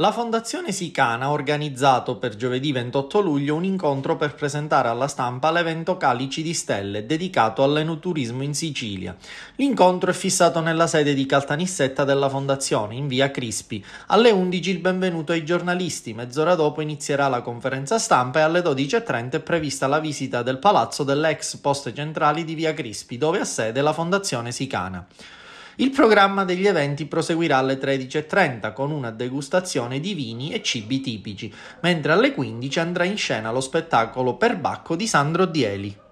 La Fondazione Sicana ha organizzato per giovedì 28 luglio un incontro per presentare alla stampa l'evento Calici di Stelle dedicato all'enoturismo in Sicilia. L'incontro è fissato nella sede di Caltanissetta della Fondazione, in via Crispi. Alle 11 il benvenuto ai giornalisti, mezz'ora dopo inizierà la conferenza stampa e alle 12.30 è prevista la visita del palazzo delle ex poste centrali di via Crispi, dove ha sede la Fondazione Sicana. Il programma degli eventi proseguirà alle 13.30 con una degustazione di vini e cibi tipici, mentre alle 15 andrà in scena lo spettacolo Per Bacco di Sandro Dieli.